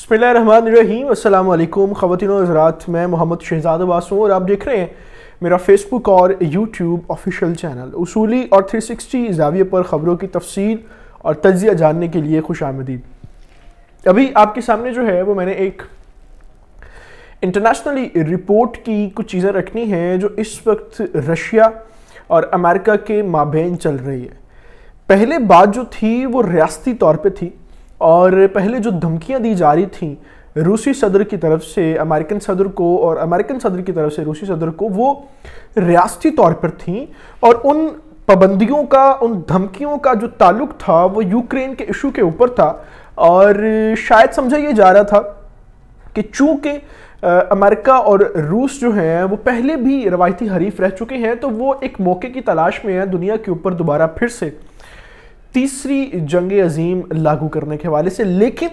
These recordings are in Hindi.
बसमिलीम अल्लाम ख़वान हज़रा मैं मोहम्मद शहजाद अब्बास हूँ और आप देख रहे हैं मेरा फेसबुक और यूट्यूब ऑफिशियल चैनल उसूली और 360 सिक्सटी जाविये पर ख़बरों की तफसील और तजिया जानने के लिए खुश आमदीद अभी आपके सामने जो है वो मैंने एक इंटरनेशनली रिपोर्ट की कुछ चीज़ें रखनी हैं जो इस वक्त रशिया और अमेरिका के माबेन चल रही है पहले बात जो थी वो रियाती तौर पर थी और पहले जो धमकियाँ दी जा रही थी रूसी सदर की तरफ से अमेरिकन सदर को और अमेरिकन सदर की तरफ से रूसी सदर को वो रियासती तौर पर थी और उन पाबंदियों का उन धमकियों का जो ताल्लुक था वो यूक्रेन के इशू के ऊपर था और शायद समझा ये जा रहा था कि चूंकि अमेरिका और रूस जो हैं वो पहले भी रवायती हरीफ रह चुके हैं तो वो एक मौके की तलाश में है दुनिया के ऊपर दोबारा फिर से तीसरी जंग अजीम लागू करने के हवाले से लेकिन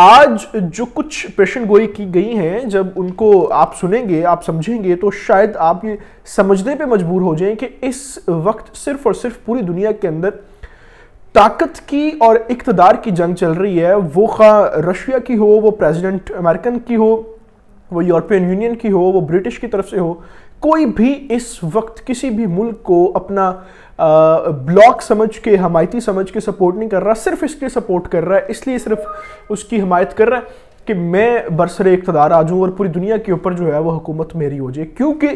आज जो कुछ पेशन गोई की गई हैं जब उनको आप सुनेंगे आप समझेंगे तो शायद आप ये समझने पे मजबूर हो जाएं कि इस वक्त सिर्फ और सिर्फ पूरी दुनिया के अंदर ताकत की और इकतदार की जंग चल रही है वो खा रशिया की हो वो प्रेसिडेंट अमेरिकन की हो वो यूरोपियन यूनियन की हो वो ब्रिटिश की तरफ से हो कोई भी इस वक्त किसी भी मुल्क को अपना ब्लॉक समझ के हमायती समझ के सपोर्ट नहीं कर रहा सिर्फ इसके सपोर्ट कर रहा है इसलिए सिर्फ उसकी हमायत कर रहा है कि मैं बरसर इकतदार आ जाऊँ और पूरी दुनिया के ऊपर जो है वह हुकूमत मेरी हो जाए क्योंकि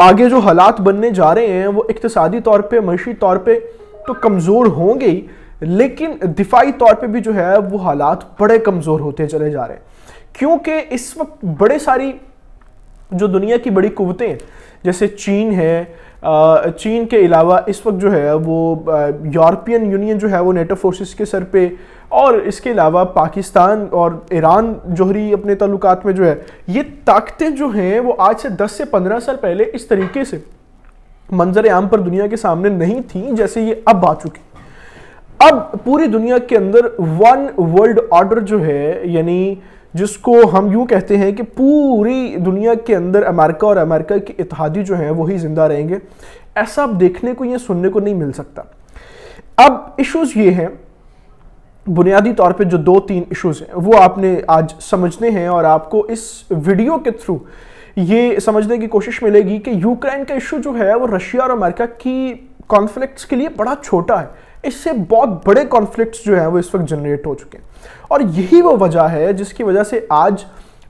आगे जो हालात बनने जा रहे हैं वो इकतसादी तौर पर मीशी तौर पर तो कमज़ोर होंगे ही लेकिन दिफाई तौर पर भी जो है वो हालात बड़े कमज़ोर होते चले जा रहे हैं क्योंकि इस वक्त बड़े सारी जो दुनिया की बड़ी कुवतें हैं जैसे चीन है चीन के अलावा इस वक्त जो है वो यूरोपियन यूनियन जो है वो नेटो फोर्सेस के सर पे और इसके अलावा पाकिस्तान और ईरान जोहरी अपने तल्लुकात में जो है ये ताकतें जो हैं वो आज से 10 से 15 साल पहले इस तरीके से मंजर आम पर दुनिया के सामने नहीं थी जैसे ये अब आ चुकी अब पूरी दुनिया के अंदर वन वर्ल्ड ऑर्डर जो है यानी जिसको हम यूँ कहते हैं कि पूरी दुनिया के अंदर अमेरिका और अमेरिका के इतिहादी जो हैं वही ज़िंदा रहेंगे ऐसा अब देखने को या सुनने को नहीं मिल सकता अब इश्यूज़ ये हैं बुनियादी तौर पे जो दो तीन इश्यूज़ हैं वो आपने आज समझने हैं और आपको इस वीडियो के थ्रू ये समझने की कोशिश मिलेगी कि यूक्रेन का इशू जो है वो रशिया और अमेरिका की कॉन्फ्लिक्ट्स के लिए बड़ा छोटा है इससे बहुत बड़े कॉन्फ्लिक्ट्स जो हैं वो इस वक्त जनरेट हो चुके हैं और यही वो वजह है जिसकी वजह से आज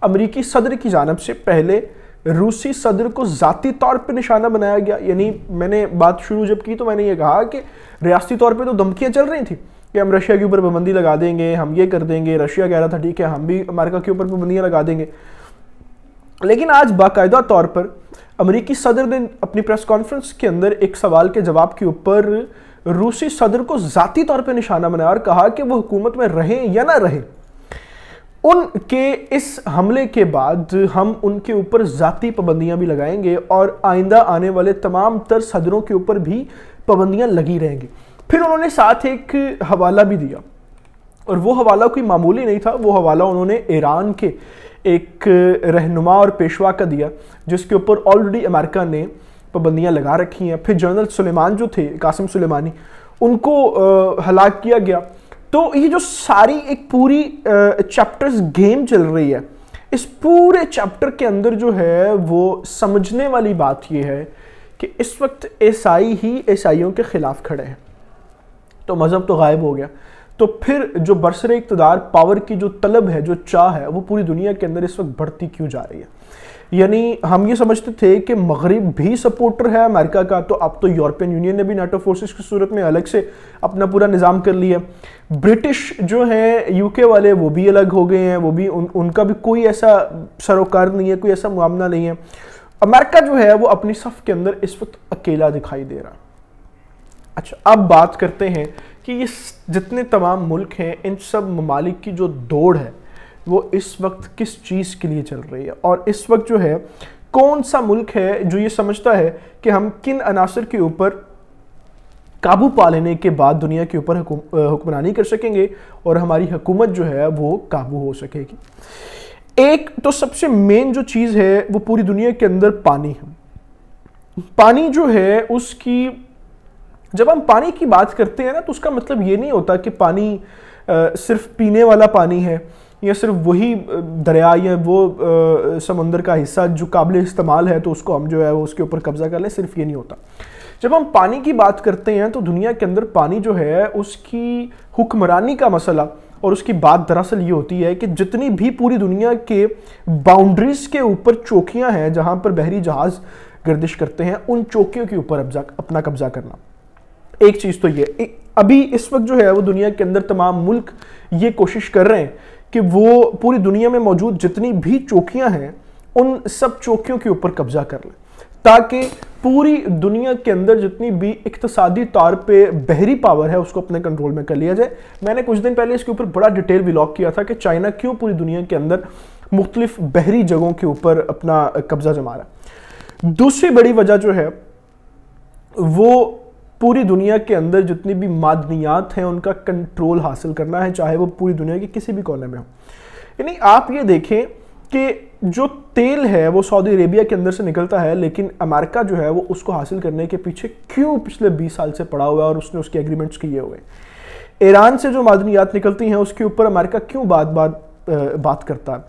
अमरीकी सदर की जानब से पहले रूसी सदर को ज़ाती तौर पर निशाना बनाया गया यानी मैंने बात शुरू जब की तो मैंने ये कहा कि रियाती तौर पर तो धमकियाँ चल रही थी कि हम रशिया के ऊपर पाबंदी लगा देंगे हम ये कर देंगे रशिया कह रहा था ठीक है हम भी अमेरिका के ऊपर पाबंदियाँ लगा देंगे लेकिन आज बाकायदा तौर पर अमरीकी सदर ने अपनी प्रेस कॉन्फ्रेंस के अंदर एक सवाल के जवाब के ऊपर रूसी सदर को जाती तौर पर निशाना बनाया और कहा कि वो हुकूमत में रहें या ना रहें उनके इस हमले के बाद हम उनके ऊपर ज़ाती पाबंदियां भी लगाएंगे और आइंदा आने वाले तमाम तर सदरों के ऊपर भी पाबंदियां लगी रहेंगी फिर उन्होंने साथ एक हवाला भी दिया और वो हवाला कोई मामूली नहीं था वो हवाला उन्होंने ईरान के एक रहनुमा और पेशवा का दिया जिसके ऊपर ऑलरेडी अमेरिका ने पाबंदियाँ लगा रखी हैं फिर जनरल सुलेमान जो थे कासिम सुलेमानी उनको हलाक किया गया तो ये जो सारी एक पूरी चैप्टर्स गेम चल रही है इस पूरे चैप्टर के अंदर जो है वो समझने वाली बात ये है कि इस वक्त ईसाई ही ईसाइयों के ख़िलाफ़ खड़े हैं तो मज़हब तो गायब हो गया तो फिर जो बरसर इकतदार पावर की जो तलब है जो चाह है वो पूरी दुनिया के अंदर इस वक्त बढ़ती क्यों जा रही है यानी हम ये समझते थे कि मगरब भी सपोर्टर है अमेरिका का तो अब तो यूरोपियन यूनियन ने भी नाटो फोर्सेस की सूरत में अलग से अपना पूरा निज़ाम कर लिया ब्रिटिश जो हैं यूके वाले वो भी अलग हो गए हैं वो भी उन, उनका भी कोई ऐसा सरोकार नहीं है कोई ऐसा मामला नहीं है अमेरिका जो है वो अपनी सफ़ के अंदर इस वक्त अकेला दिखाई दे रहा अच्छा अब बात करते हैं कि ये जितने तमाम मुल्क हैं इन सब ममालिक की जो दौड़ है वो इस वक्त किस चीज़ के लिए चल रही है और इस वक्त जो है कौन सा मुल्क है जो ये समझता है कि हम किन अनासर के ऊपर काबू पा लेने के बाद दुनिया के ऊपर हुक्मरानी कर सकेंगे और हमारी हुकूमत जो है वो काबू हो सकेगी एक तो सबसे मेन जो चीज़ है वो पूरी दुनिया के अंदर पानी है पानी जो है उसकी जब हम पानी की बात करते हैं ना तो उसका मतलब ये नहीं होता कि पानी आ, सिर्फ पीने वाला पानी है या सिर्फ वही दरिया या वो समंदर का हिस्सा जो काबिल इस्तेमाल है तो उसको हम जो है वो उसके ऊपर कब्जा कर लें सिर्फ ये नहीं होता जब हम पानी की बात करते हैं तो दुनिया के अंदर पानी जो है उसकी हुक्मरानी का मसला और उसकी बात दरअसल ये होती है कि जितनी भी पूरी दुनिया के बाउंड्रीज़ के ऊपर चौकियाँ हैं जहाँ पर बहरी जहाज़ गर्दिश करते हैं उन चौकियों के ऊपर अपना कब्जा करना एक चीज़ तो ये अभी इस वक्त जो है वो दुनिया के अंदर तमाम मुल्क ये कोशिश कर रहे हैं कि वो पूरी दुनिया में मौजूद जितनी भी चौकियां हैं उन सब चौकियों के ऊपर कब्जा कर लें ताकि पूरी दुनिया के अंदर जितनी भी इकतसादी तौर पे बहरी पावर है उसको अपने कंट्रोल में कर लिया जाए मैंने कुछ दिन पहले इसके ऊपर बड़ा डिटेल विलॉग किया था कि चाइना क्यों पूरी दुनिया के अंदर मुख्तलिफ बहरी जगहों के ऊपर अपना कब्जा जमा रहा है दूसरी बड़ी वजह जो है वो पूरी दुनिया के अंदर जितनी भी मादनियात हैं उनका कंट्रोल हासिल करना है चाहे वो पूरी दुनिया के किसी भी कोने में हो यानी आप ये देखें कि जो तेल है वो सऊदी अरेबिया के अंदर से निकलता है लेकिन अमेरिका जो है वो उसको हासिल करने के पीछे क्यों पिछले 20 साल से पड़ा हुआ है और उसने उसके एग्रीमेंट्स किए हुए ईरान से जो मादनियात निकलती हैं उसके ऊपर अमेरिका क्यों बात बात बात करता है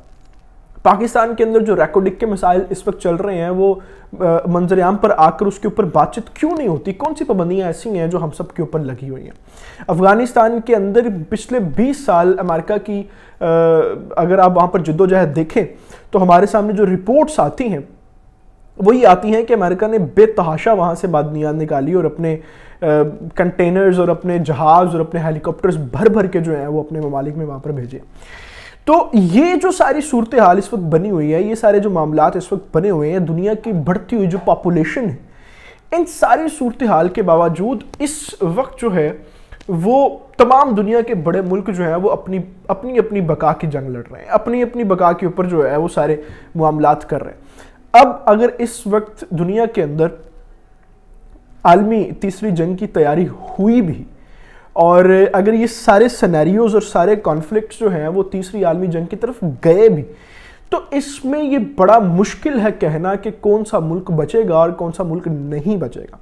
पाकिस्तान के अंदर जो रेकोडिक के मिसाइल इस वक्त चल रहे हैं वो मंजरेआम पर आकर उसके ऊपर बातचीत क्यों नहीं होती कौन सी पाबंदियाँ ऐसी हैं जो हम सब के ऊपर लगी हुई हैं अफगानिस्तान के अंदर पिछले 20 साल अमेरिका की अगर आप वहाँ पर जद्दोजहद देखें तो हमारे सामने जो रिपोर्ट्स आती हैं वही आती हैं कि अमेरिका ने बेतहाशा वहाँ से बादनियाँ निकाली और अपने कंटेनर्स और अपने जहाज़ और अपने हेलीकॉप्टर्स भर भर के जो हैं वो अपने ममालिक में वहाँ पर भेजे तो ये जो सारी सूरत हाल इस वक्त बनी हुई है ये सारे जो मामला इस वक्त बने हुए हैं दुनिया की बढ़ती हुई जो पॉपुलेशन है इन सारी सूरत हाल के बावजूद इस वक्त जो है वो तमाम दुनिया के बड़े मुल्क जो हैं वो अपनी अपनी अपनी बका की जंग लड़ रहे हैं अपनी अपनी बका के ऊपर जो है वो सारे मामला कर रहे हैं अब अगर इस वक्त दुनिया के अंदर आलमी तीसरी जंग की तैयारी हुई भी और अगर ये सारे सनेरियोज और सारे कॉन्फ्लिक्ट जो हैं वो तीसरी आलमी जंग की तरफ गए भी तो इसमें ये बड़ा मुश्किल है कहना कि कौन सा मुल्क बचेगा और कौन सा मुल्क नहीं बचेगा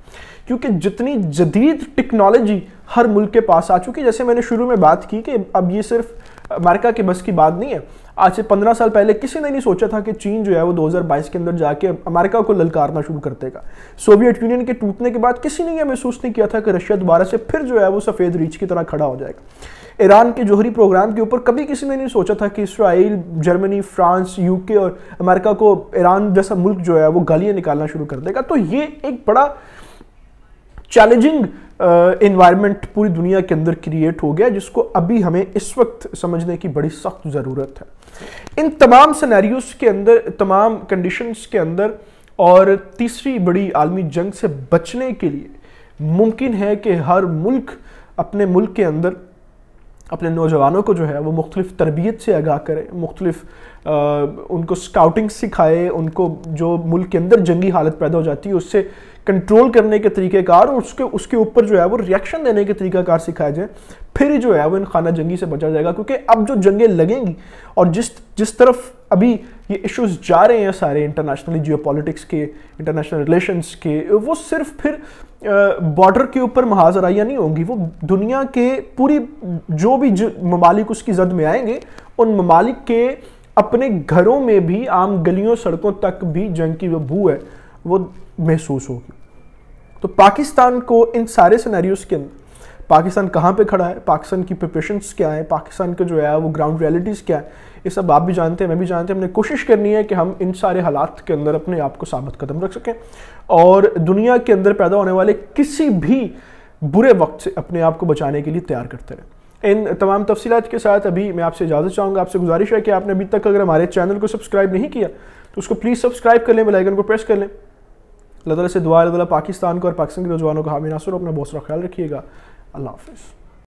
क्योंकि जितनी जदीद टेक्नोलॉजी हर मुल्क के पास आ चुकी जैसे मैंने शुरू में बात की कि अब ये सिर्फ अमेरिका के बस की बात नहीं है आज से पंद्रह साल पहले किसी ने नहीं सोचा था कि चीन जो है वो 2022 के अंदर जाके अमेरिका को ललकारना शुरू कर देगा सोवियत यूनियन के टूटने के बाद किसी ने यह महसूस नहीं किया था कि रशिया दोबारा से फिर जो है वो सफ़ेद रीच की तरह खड़ा हो जाएगा ईरान के जोहरी प्रोग्राम के ऊपर कभी किसी ने नहीं सोचा था कि इसराइल जर्मनी फ्रांस यूके और अमेरिका को ईरान जैसा मुल्क जो है वो गालियाँ निकालना शुरू कर देगा तो ये एक बड़ा चैलेंजिंग इन्वायरमेंट पूरी दुनिया के अंदर क्रिएट हो गया जिसको अभी हमें इस वक्त समझने की बड़ी सख्त ज़रूरत है इन तमाम सिनेरियोस के अंदर तमाम कंडीशंस के अंदर और तीसरी बड़ी आलमी जंग से बचने के लिए मुमकिन है कि हर मुल्क अपने मुल्क के अंदर अपने नौजवानों को जो है वो मुख्तलिफ तरबियत से आगाह करें मुख्तलिफ उनको स्काउटिंग सिखाए उनको जो मुल्क के अंदर जंगी हालत पैदा हो जाती है उससे कंट्रोल करने के तरीक़ेकार और उसके उसके ऊपर जो है वो रिएक्शन देने के तरीक़ाकार सिखाए जाए फिर जो है वो इन खाना जंगी से बचा जाएगा क्योंकि अब जो जंगें लगेंगी और जिस जिस तरफ अभी ये इश्यूज जा रहे हैं सारे इंटरनेशनली जियो के इंटरनेशनल रिलेशंस के वो सिर्फ फिर बॉर्डर के ऊपर महाजराइयाँ नहीं होंगी वो दुनिया के पूरी जो भी ममालिक उसकी जद में आएंगे उन ममालिक के अपने घरों में भी आम गलियों सड़कों तक भी जंग की जो भू है वो महसूस होगी तो पाकिस्तान को इन सारे सिनेरियोस के अंदर पाकिस्तान कहाँ पे खड़ा है पाकिस्तान की प्रिपरेशन क्या है पाकिस्तान का जो है वो ग्राउंड रियलिटीज़ क्या है ये सब आप भी जानते हैं मैं भी जानते हैं हमने कोशिश करनी है कि हम इन सारे हालात के अंदर अपने आप को साबित कदम रख सकें और दुनिया के अंदर पैदा होने वाले किसी भी बुरे वक्त से अपने आप को बचाने के लिए तैयार करते रहें इन तमाम तफसीत के साथ अभी मैं आपसे इजाज़त चाहूँगा आपसे गुजारिश है कि आपने अभी तक अगर हमारे चैनल को सब्सक्राइब नहीं किया तो उसको प्लीज़ सब्सक्राइब कर लें बेलाइकन को प्रेस कर लें अल्लाह तला से दुआ अल्लाह पाकिस्तान को और पाकिस्तान के नौजवानों को हामी नासुर अपना बहुत सारा ख्याल रखिएगा I love this.